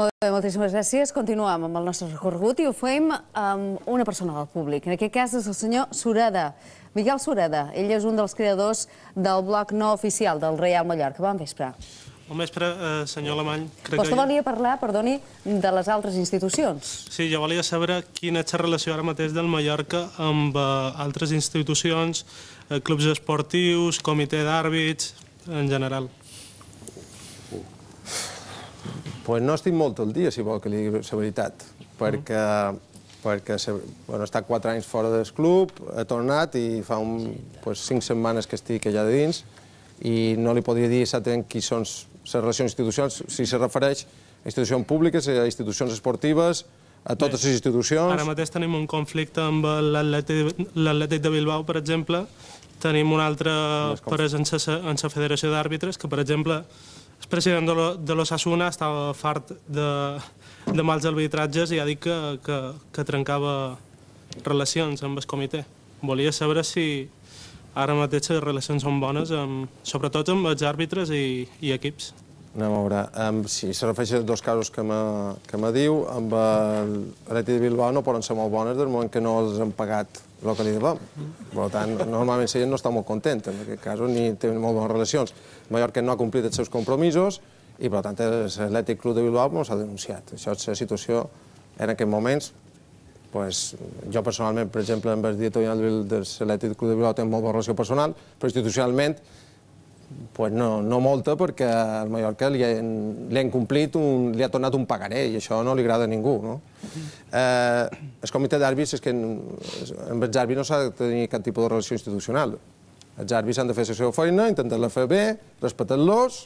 Molt bé, moltíssimes gràcies. Continuem amb el nostre recorregut i ho fem amb una persona del públic. En aquest cas és el senyor Sureda, Miguel Sureda. Ell és un dels creadors del blog no oficial del Real Mallorca. Bon vespre. Bon vespre, eh, senyor Alemany. Crec Vostè volia parlar, perdoni, de les altres institucions. Sí, jo volia saber quina és la relació ara mateix del Mallorca amb eh, altres institucions, eh, clubs esportius, comitè d'àrbits, en general. Pues no estic molt el dia, si vol que li digui la veritat, perquè, perquè bueno, està quatre anys fora del club, ha tornat i fa un, pues, cinc setmanes que estic allà de dins i no li podria dir exactament qui són les relacions institucionals, si se refereix a institucions públiques, a institucions esportives, a totes Bé, les institucions... Ara mateix tenim un conflicte amb l'Atlètic de Bilbao, per exemple, tenim un altre per en la Federació d'Àrbitres, que, per exemple, president de l'Ossassuna estava fart de, de mals arbitratges i ha dit que, que, que trencava relacions amb el comitè. Volia saber si ara mateix les relacions són bones, amb, sobretot amb els àrbitres i, i equips. Anem a veure. Um, se refereix a dos casos que me, que me diu. Amb el Reti de Bilbao no poden ser molt bones del moment que no els han pagat el que li devem. Per tant, normalment gent no està molt contenta en aquest cas, ni té molt bones relacions. Mallorca no ha complit els seus compromisos i, per tant, l'Atlètic Club de Bilbao no s'ha denunciat. Això és la situació en aquests moments. Pues, jo personalment, per exemple, amb el director de l'Atlètic Club de Bilbao tenc molt bona relació personal, però institucionalment pues no, no molta perquè al Mallorca li, han, li han complit, un, li ha tornat un pagaré i això no li agrada a ningú. No? Eh, el comitè d'àrbits és que amb els àrbits no s'ha de tenir cap tipus de relació institucional. Els àrbits han de fer la seva feina, intentar-la fer bé, respectant-los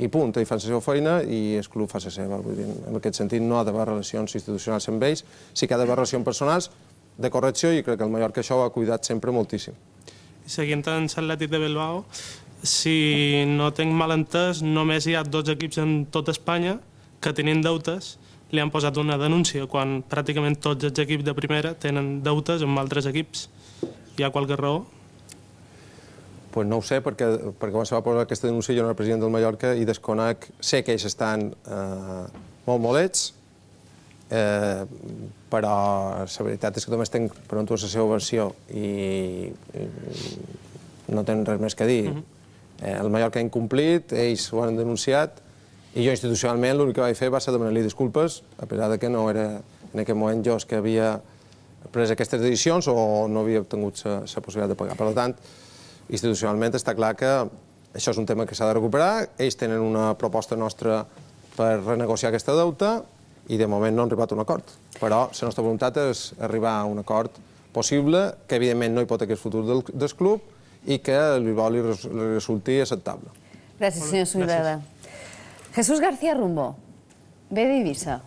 i punt, i fan la seva feina i el club fa la seva. Vull dir, en aquest sentit no ha d'haver relacions institucionals amb ells, sí que ha d'haver relacions personals de correcció i crec que el Mallorca això ho ha cuidat sempre moltíssim seguint en l'Atlètic de Bilbao, si no tinc mal entès, només hi ha dos equips en tot Espanya que tenen deutes li han posat una denúncia, quan pràcticament tots els equips de primera tenen deutes amb altres equips. Hi ha qualque raó? Pues no ho sé, perquè, perquè quan se va posar aquesta denúncia jo no era president del Mallorca i desconec, sé que ells estan eh, molt molets, eh, però la veritat és que només tenc pronto la seva versió i, no tenen res més que dir. Mhm. Eh, el Mallorca ha incomplit, ells ho han denunciat, i jo institucionalment l'únic que vaig fer va ser demanar-li disculpes, a pesar de que no era en aquest moment jo que havia pres aquestes decisions o no havia obtingut la possibilitat de pagar. Per tant, institucionalment està clar que això és un tema que s'ha de recuperar, ells tenen una proposta nostra per renegociar aquesta deuta, i de moment no hem arribat a un acord. Però la nostra voluntat és arribar a un acord possible, que evidentment no hipoteca el futur del, del club i que l'Ibol li resulti acceptable. Gràcies, senyor Sobrada. Jesús García Rumbo, ve d'Eivissa.